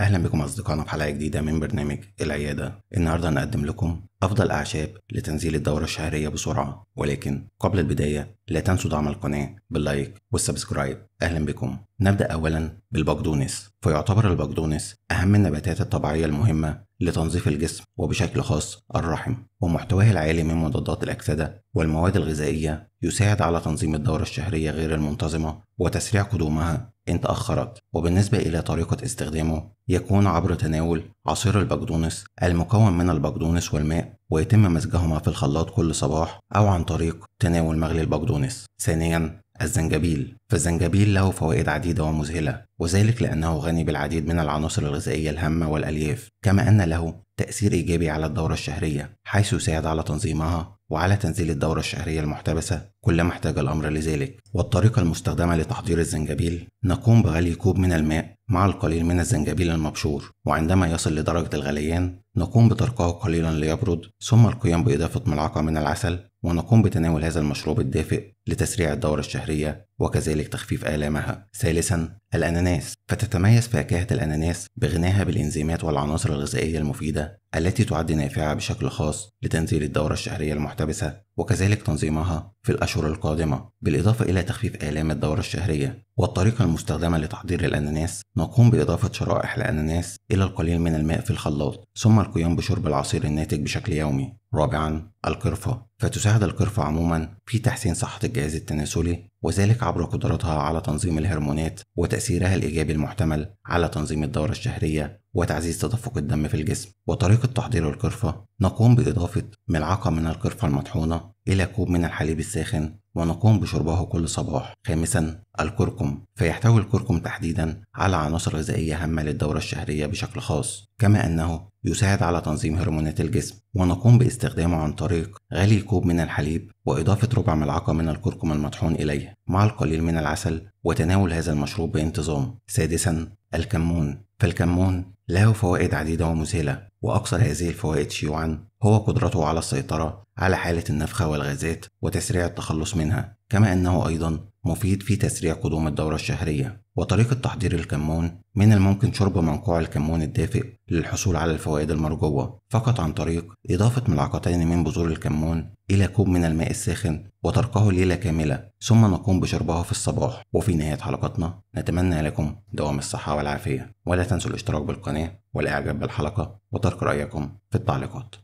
أهلا بكم أصدقائنا في حلقة جديدة من برنامج العيادة النهاردة هنقدم لكم أفضل أعشاب لتنزيل الدورة الشهرية بسرعة ولكن قبل البداية لا تنسوا دعم القناة باللايك والسبسكرايب أهلا بكم نبدأ أولا بالبقدونس فيعتبر البقدونس أهم النباتات الطبيعية المهمة لتنظيف الجسم وبشكل خاص الرحم ومحتواه العالي من مضادات الأكسدة والمواد الغذائية يساعد على تنظيم الدورة الشهرية غير المنتظمة وتسريع قدومها إن تأخرت وبالنسبة إلى طريقة استخدامه يكون عبر تناول عصير البقدونس المكون من البقدونس والماء ويتم مزجهما في الخلاط كل صباح أو عن طريق تناول مغلي البقدونس ثانيا الزنجبيل فالزنجبيل له فوائد عديدة ومذهلة وذلك لأنه غني بالعديد من العناصر الغذائية الهامة والألياف كما أن له تأثير إيجابي على الدورة الشهرية حيث يساعد على تنظيمها وعلى تنزيل الدورة الشهرية المحتبسة كلما احتاج الأمر لذلك والطريقة المستخدمة لتحضير الزنجبيل نقوم بغلي كوب من الماء مع القليل من الزنجبيل المبشور وعندما يصل لدرجة الغليان نقوم بتركه قليلا ليبرد ثم القيام بإضافة ملعقة من العسل ونقوم بتناول هذا المشروب الدافئ لتسريع الدورة الشهرية وكذلك تخفيف آلامها. ثالثا الأناناس فتتميز فاكهة الأناناس بغناها بالإنزيمات والعناصر الغذائية المفيدة التي تعد نافعة بشكل خاص لتنزيل الدورة الشهرية المحتبسة وكذلك تنظيمها في الأشهر القادمة بالإضافة إلى تخفيف آلام الدورة الشهرية والطريقة المستخدمة لتحضير الأناناس نقوم بإضافة شرائح الأناناس إلى القليل من الماء في الخلاط ثم القيام بشرب العصير الناتج بشكل يومي رابعا القرفة فتساعد القرفة عموما في تحسين صحة الجهاز التناسلي وذلك عبر قدرتها على تنظيم الهرمونات وتأثيرها الإيجابي المحتمل على تنظيم الدورة الشهرية وتعزيز تدفق الدم في الجسم وطريقة تحضير القرفة نقوم بإضافة ملعقة من القرفة المطحونة إلى كوب من الحليب الساخن ونقوم بشربه كل صباح. خامسا الكركم فيحتوي الكركم تحديدا على عناصر غذائية هامة للدورة الشهرية بشكل خاص كما أنه يساعد على تنظيم هرمونات الجسم ونقوم باستخدامه عن طريق غلي كوب من الحليب وإضافة ربع ملعقة من الكركم المطحون إليه مع القليل من العسل وتناول هذا المشروب بانتظام سادسا الكمون فالكمون له فوائد عديدة ومذهلة وأكثر هذه الفوائد شيوعا هو قدرته على السيطرة على حالة النفخة والغازات وتسريع التخلص منها كما أنه أيضا مفيد في تسريع قدوم الدورة الشهرية وطريقة تحضير الكمون من الممكن شرب منقوع الكمون الدافئ للحصول على الفوائد المرجوة فقط عن طريق إضافة ملعقتين من بذور الكمون إلى كوب من الماء الساخن وتركه ليلة كاملة ثم نقوم بشربها في الصباح وفي نهاية حلقتنا نتمنى لكم دوام الصحة والعافية ولا تنسوا الاشتراك بالقناة والإعجاب بالحلقة وترك رأيكم في التعليقات